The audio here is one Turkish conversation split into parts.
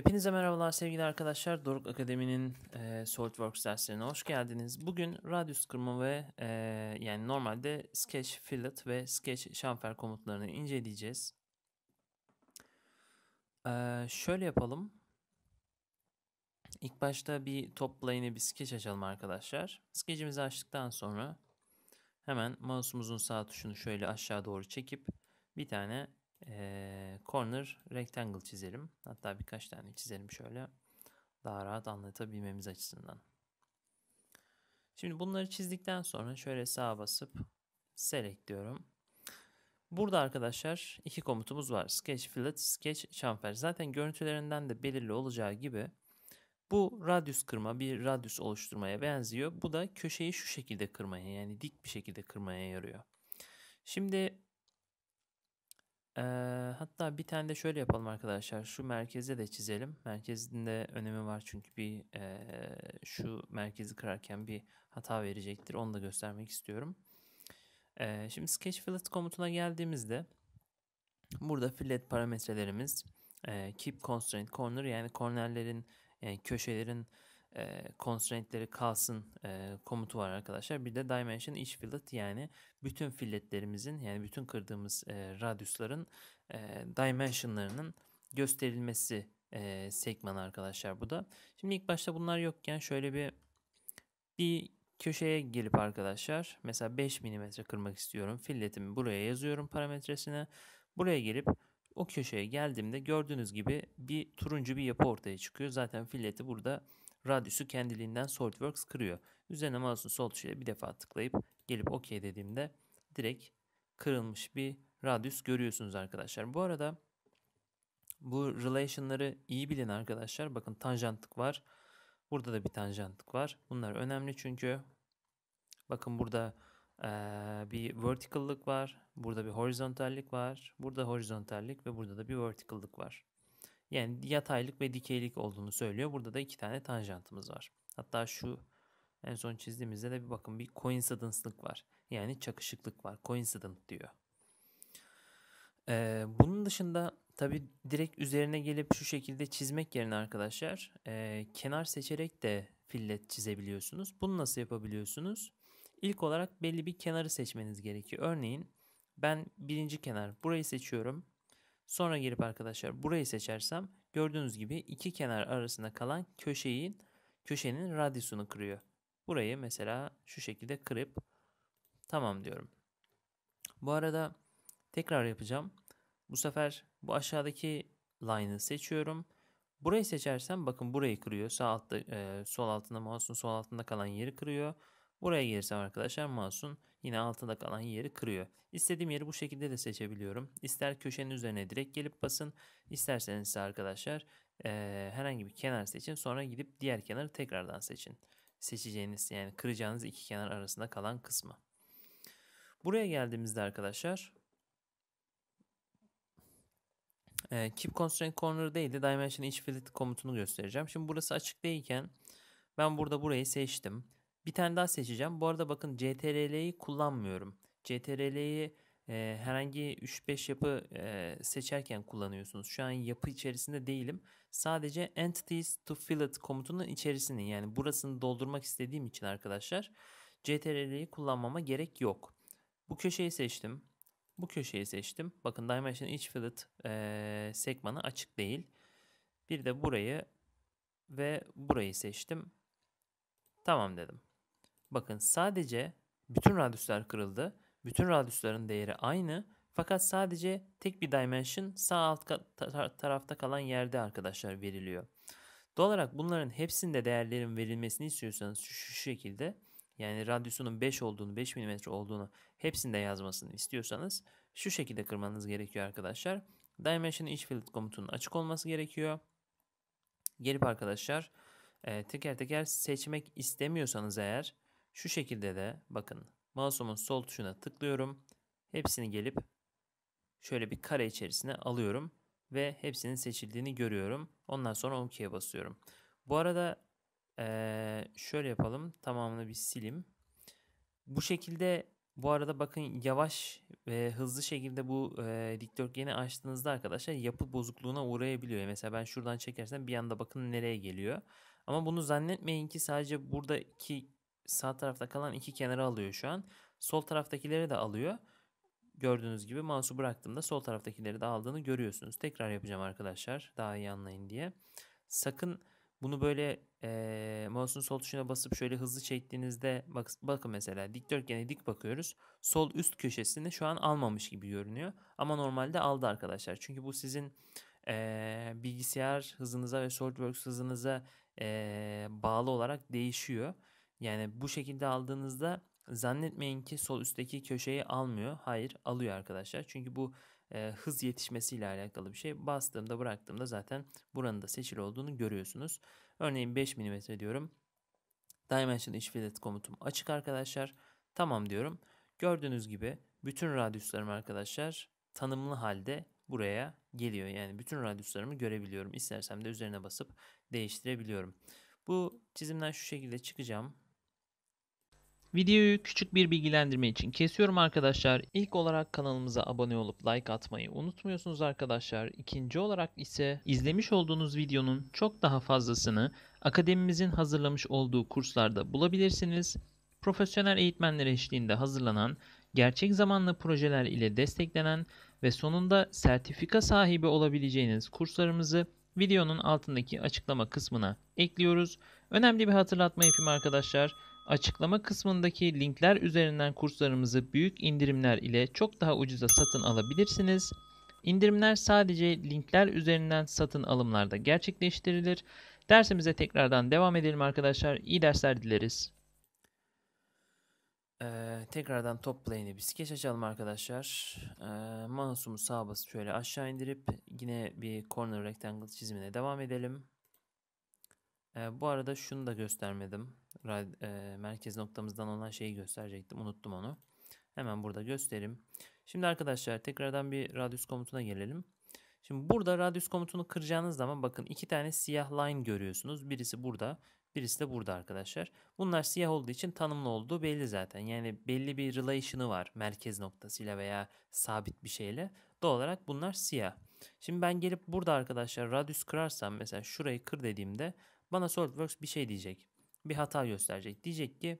Hepinize merhabalar sevgili arkadaşlar. Doruk Akademi'nin e, SolidWorks derslerine hoş geldiniz. Bugün radius kırma ve e, yani normalde sketch fillet ve sketch chamfer komutlarını inceleyeceğiz. E, şöyle yapalım. İlk başta bir toplayını bir sketch açalım arkadaşlar. Sketch'imizi açtıktan sonra hemen mouse'umuzun sağ tuşunu şöyle aşağı doğru çekip bir tane e, corner rectangle çizelim. Hatta birkaç tane çizelim şöyle daha rahat anlatabilmemiz açısından. Şimdi bunları çizdikten sonra şöyle sağa basıp select diyorum. Burada arkadaşlar iki komutumuz var. Sketch fillet, sketch chamfer. Zaten görüntülerinden de belirli olacağı gibi bu radyüs kırma bir radyüs oluşturmaya benziyor. Bu da köşeyi şu şekilde kırmaya yani dik bir şekilde kırmaya yarıyor. Şimdi Eee, hatta bir tane de şöyle yapalım arkadaşlar. Şu merkeze de çizelim. Merkezin de önemi var çünkü bir eee, şu merkezi kırarken bir hata verecektir. Onu da göstermek istiyorum. Eee, şimdi sketch fillet komutuna geldiğimizde burada fillet parametrelerimiz eee, keep constraint corner yani kornerlerin yani köşelerin e, constraintleri kalsın e, komutu var arkadaşlar. Bir de dimension each fillet yani bütün filletlerimizin yani bütün kırdığımız e, radiusların e, dimensionlarının gösterilmesi e, segmanı arkadaşlar bu da. Şimdi ilk başta bunlar yokken şöyle bir bir köşeye gelip arkadaşlar mesela 5 mm kırmak istiyorum. Filletimi buraya yazıyorum parametresine. Buraya gelip o köşeye geldiğimde gördüğünüz gibi bir turuncu bir yapı ortaya çıkıyor. Zaten filleti burada radyüsü kendiliğinden SolidWorks kırıyor. Üzerine mouse'un sol tuşuyla bir defa tıklayıp gelip OK dediğimde direkt kırılmış bir radyüs görüyorsunuz arkadaşlar. Bu arada bu relation'ları iyi bilin arkadaşlar. Bakın tanjantlık var. Burada da bir tanjantlık var. Bunlar önemli çünkü bakın burada ee, bir vertical'lık var. Burada bir horizontallik var. Burada horizontallik ve burada da bir vertical'lık var. Yani yataylık ve dikeylik olduğunu söylüyor. Burada da iki tane tanjantımız var. Hatta şu en son çizdiğimizde de bir bakın bir coincidence'lık var. Yani çakışıklık var. Coincident diyor. Ee, bunun dışında tabi direkt üzerine gelip şu şekilde çizmek yerine arkadaşlar e, kenar seçerek de fillet çizebiliyorsunuz. Bunu nasıl yapabiliyorsunuz? İlk olarak belli bir kenarı seçmeniz gerekiyor. Örneğin ben birinci kenar burayı seçiyorum. Sonra gelip arkadaşlar burayı seçersem gördüğünüz gibi iki kenar arasında kalan köşeyin köşenin radyusunu kırıyor. Burayı mesela şu şekilde kırıp tamam diyorum. Bu arada tekrar yapacağım. Bu sefer bu aşağıdaki line'ı seçiyorum. Burayı seçersem bakın burayı kırıyor. Sağ altta e, sol altında mouse'un sol altında kalan yeri kırıyor. Buraya gelirsem arkadaşlar mouse'un yine altında kalan yeri kırıyor. İstediğim yeri bu şekilde de seçebiliyorum. İster köşenin üzerine direkt gelip basın. isterseniz ise arkadaşlar e, herhangi bir kenar seçin. Sonra gidip diğer kenarı tekrardan seçin. Seçeceğiniz yani kıracağınız iki kenar arasında kalan kısmı. Buraya geldiğimizde arkadaşlar e, Keep Constraint Corner değil de Dimension Inch Fillet komutunu göstereceğim. Şimdi burası açık değilken ben burada burayı seçtim. Bir tane daha seçeceğim. Bu arada bakın CTRL'yi kullanmıyorum. CTRL'yi e, herhangi 3-5 yapı e, seçerken kullanıyorsunuz. Şu an yapı içerisinde değilim. Sadece entities to fill it komutunun içerisini yani burasını doldurmak istediğim için arkadaşlar CTRL'yi kullanmama gerek yok. Bu köşeyi seçtim. Bu köşeyi seçtim. Bakın Dimension Each Fillet e, sekmanı açık değil. Bir de burayı ve burayı seçtim. Tamam dedim. Bakın sadece bütün radüsler kırıldı. Bütün radyüslerin değeri aynı. Fakat sadece tek bir dimension sağ alt tarafta kalan yerde arkadaşlar veriliyor. Doğal olarak bunların hepsinde değerlerin verilmesini istiyorsanız şu, şu şekilde yani radyosunun 5 olduğunu 5 mm olduğunu hepsinde yazmasını istiyorsanız şu şekilde kırmanız gerekiyor arkadaşlar. Dimension each field komutunun açık olması gerekiyor. Gelip arkadaşlar e, teker teker seçmek istemiyorsanız eğer şu şekilde de bakın mouse'umun sol tuşuna tıklıyorum. Hepsini gelip şöyle bir kare içerisine alıyorum ve hepsinin seçildiğini görüyorum. Ondan sonra OK'ye basıyorum. Bu arada şöyle yapalım tamamını bir silim. Bu şekilde bu arada bakın yavaş ve hızlı şekilde bu dikdörtgeni açtığınızda arkadaşlar yapı bozukluğuna uğrayabiliyor. Mesela ben şuradan çekersem bir anda bakın nereye geliyor. Ama bunu zannetmeyin ki sadece buradaki sağ tarafta kalan iki kenarı alıyor şu an. Sol taraftakileri de alıyor. Gördüğünüz gibi mouse'u bıraktığımda sol taraftakileri de aldığını görüyorsunuz. Tekrar yapacağım arkadaşlar daha iyi anlayın diye. Sakın bunu böyle e, mouse'un sol tuşuna basıp şöyle hızlı çektiğinizde bak, bakın mesela dikdörtgene dik bakıyoruz. Sol üst köşesini şu an almamış gibi görünüyor. Ama normalde aldı arkadaşlar. Çünkü bu sizin e, bilgisayar hızınıza ve SolidWorks hızınıza e, bağlı olarak değişiyor. Yani bu şekilde aldığınızda zannetmeyin ki sol üstteki köşeyi almıyor. Hayır alıyor arkadaşlar. Çünkü bu e, hız yetişmesiyle alakalı bir şey. Bastığımda bıraktığımda zaten buranın da seçili olduğunu görüyorsunuz. Örneğin 5 mm diyorum. Dimension iç fillet komutum açık arkadaşlar. Tamam diyorum. Gördüğünüz gibi bütün radyuslarım arkadaşlar tanımlı halde buraya geliyor. Yani bütün radyuslarımı görebiliyorum. İstersem de üzerine basıp değiştirebiliyorum. Bu çizimden şu şekilde çıkacağım. Videoyu küçük bir bilgilendirme için kesiyorum arkadaşlar. İlk olarak kanalımıza abone olup like atmayı unutmuyorsunuz arkadaşlar. İkinci olarak ise izlemiş olduğunuz videonun çok daha fazlasını akademimizin hazırlamış olduğu kurslarda bulabilirsiniz. Profesyonel eğitmenler eşliğinde hazırlanan, gerçek zamanlı projeler ile desteklenen ve sonunda sertifika sahibi olabileceğiniz kurslarımızı videonun altındaki açıklama kısmına ekliyoruz. Önemli bir hatırlatma yapayım arkadaşlar. Açıklama kısmındaki linkler üzerinden kurslarımızı büyük indirimler ile çok daha ucuza satın alabilirsiniz. İndirimler sadece linkler üzerinden satın alımlarda gerçekleştirilir. Dersimize tekrardan devam edelim arkadaşlar. İyi dersler dileriz. Ee, tekrardan top lane'e bir skeç açalım arkadaşlar. Ee, mouse'umu sağa basıp şöyle aşağı indirip yine bir corner rectangle çizimine devam edelim. E, bu arada şunu da göstermedim. E, merkez noktamızdan olan şeyi gösterecektim. Unuttum onu. Hemen burada göstereyim. Şimdi arkadaşlar tekrardan bir radius komutuna gelelim. Şimdi burada radius komutunu kıracağınız zaman bakın iki tane siyah line görüyorsunuz. Birisi burada, birisi de burada arkadaşlar. Bunlar siyah olduğu için tanımlı olduğu belli zaten. Yani belli bir relation'ı var merkez noktasıyla veya sabit bir şeyle. Doğal olarak bunlar siyah. Şimdi ben gelip burada arkadaşlar radius kırarsam mesela şurayı kır dediğimde bana SolidWorks bir şey diyecek. Bir hata gösterecek. Diyecek ki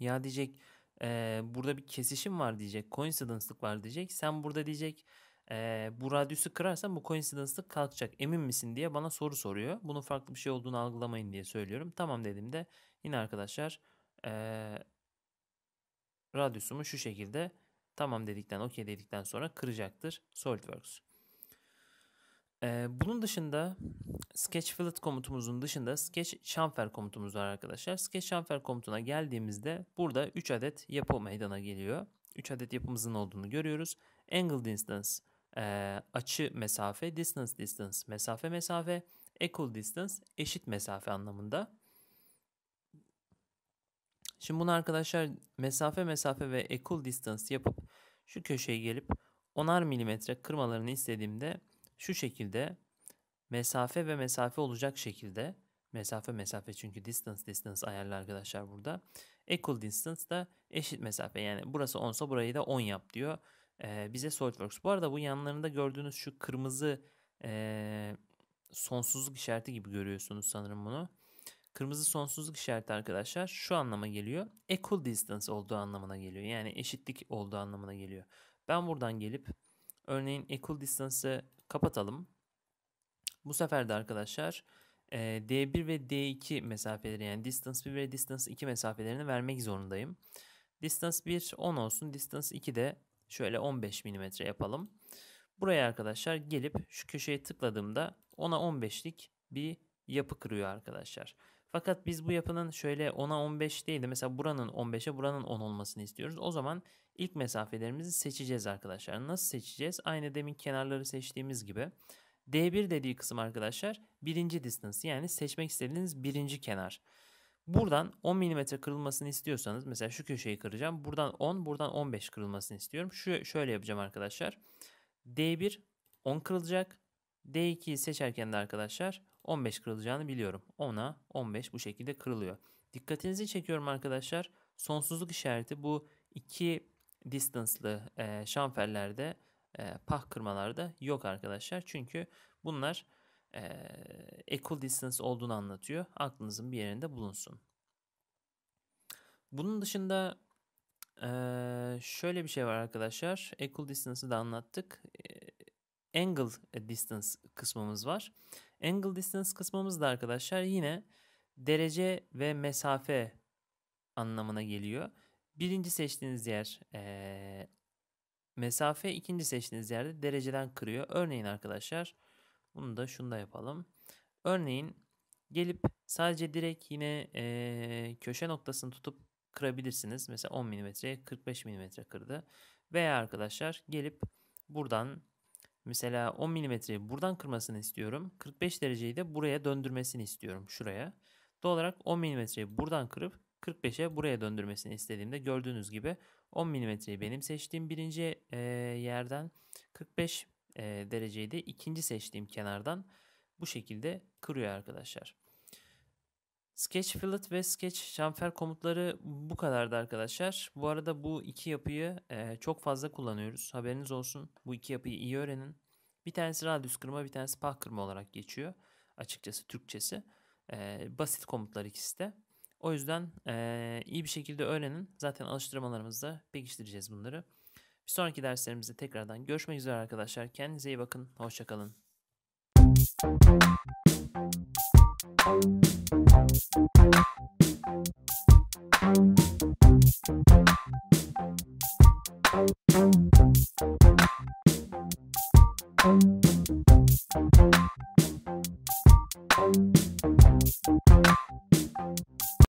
ya diyecek e, burada bir kesişim var diyecek. Coincidence'lık var diyecek. Sen burada diyecek e, bu radyüsü kırarsan bu coincidence'lık kalkacak. Emin misin diye bana soru soruyor. Bunun farklı bir şey olduğunu algılamayın diye söylüyorum. Tamam dedim de yine arkadaşlar e, radyusumu şu şekilde tamam dedikten okey dedikten sonra kıracaktır SolidWorks bunun dışında sketch fillet komutumuzun dışında sketch chamfer komutumuz var arkadaşlar. Sketch chamfer komutuna geldiğimizde burada 3 adet yapı meydana geliyor. 3 adet yapımızın olduğunu görüyoruz. Angle distance e, açı mesafe, distance distance mesafe mesafe, equal distance eşit mesafe anlamında. Şimdi bunu arkadaşlar mesafe mesafe ve equal distance yapıp şu köşeye gelip 10'ar milimetre kırmalarını istediğimde şu şekilde mesafe ve mesafe olacak şekilde mesafe mesafe çünkü distance distance ayarlı arkadaşlar burada. Equal distance da eşit mesafe yani burası 10'sa burayı da 10 yap diyor. Ee, bize SolidWorks. Bu arada bu yanlarında gördüğünüz şu kırmızı e, sonsuzluk işareti gibi görüyorsunuz sanırım bunu. Kırmızı sonsuzluk işareti arkadaşlar şu anlama geliyor. Equal distance olduğu anlamına geliyor. Yani eşitlik olduğu anlamına geliyor. Ben buradan gelip Örneğin equal distance'ı kapatalım. Bu sefer de arkadaşlar e, D1 ve D2 mesafeleri yani distance 1 ve distance 2 mesafelerini vermek zorundayım. Distance 1 10 olsun. Distance 2 de şöyle 15 mm yapalım. Buraya arkadaşlar gelip şu köşeye tıkladığımda 10'a 15'lik bir yapı kırıyor arkadaşlar. Fakat biz bu yapının şöyle 10'a 15 değil de mesela buranın 15'e buranın 10 olmasını istiyoruz. O zaman ilk mesafelerimizi seçeceğiz arkadaşlar. Nasıl seçeceğiz? Aynı demin kenarları seçtiğimiz gibi. D1 dediği kısım arkadaşlar birinci distance yani seçmek istediğiniz birinci kenar. Buradan 10 mm kırılmasını istiyorsanız mesela şu köşeyi kıracağım. Buradan 10 buradan 15 kırılmasını istiyorum. Şu, şöyle yapacağım arkadaşlar. D1 10 kırılacak. D2'yi seçerken de arkadaşlar 15 kırılacağını biliyorum. 10'a 15 bu şekilde kırılıyor. Dikkatinizi çekiyorum arkadaşlar. Sonsuzluk işareti bu iki distance'lı e, şamferlerde e, pah kırmalarda yok arkadaşlar. Çünkü bunlar e, equal distance olduğunu anlatıyor. Aklınızın bir yerinde bulunsun. Bunun dışında e, şöyle bir şey var arkadaşlar. Equal distance'ı da anlattık. E, angle distance kısmımız var. Angle distance kısmımızda arkadaşlar yine derece ve mesafe anlamına geliyor. Birinci seçtiğiniz yer e, mesafe, ikinci seçtiğiniz yerde dereceden kırıyor. Örneğin arkadaşlar bunu da şunu da yapalım. Örneğin gelip sadece direkt yine e, köşe noktasını tutup kırabilirsiniz. Mesela 10 milimetreye 45 milimetre kırdı. Veya arkadaşlar gelip buradan Mesela 10 milimetreyi buradan kırmasını istiyorum. 45 dereceyi de buraya döndürmesini istiyorum şuraya. Doğal olarak 10 milimetreyi buradan kırıp 45'e buraya döndürmesini istediğimde gördüğünüz gibi 10 milimetreyi benim seçtiğim birinci e, yerden 45 e, dereceyi de ikinci seçtiğim kenardan bu şekilde kırıyor arkadaşlar. Sketch Fillet ve Sketch Chamfer komutları bu kadardı arkadaşlar. Bu arada bu iki yapıyı e, çok fazla kullanıyoruz. Haberiniz olsun. Bu iki yapıyı iyi öğrenin. Bir tanesi radius kırma, bir tanesi pah kırma olarak geçiyor. Açıkçası Türkçesi. E, basit komutlar ikisi de. O yüzden e, iyi bir şekilde öğrenin. Zaten alıştırmalarımızda pekiştireceğiz bunları. Bir sonraki derslerimizde tekrardan görüşmek üzere arkadaşlar. Kendinize iyi bakın. Hoşçakalın. Thank you.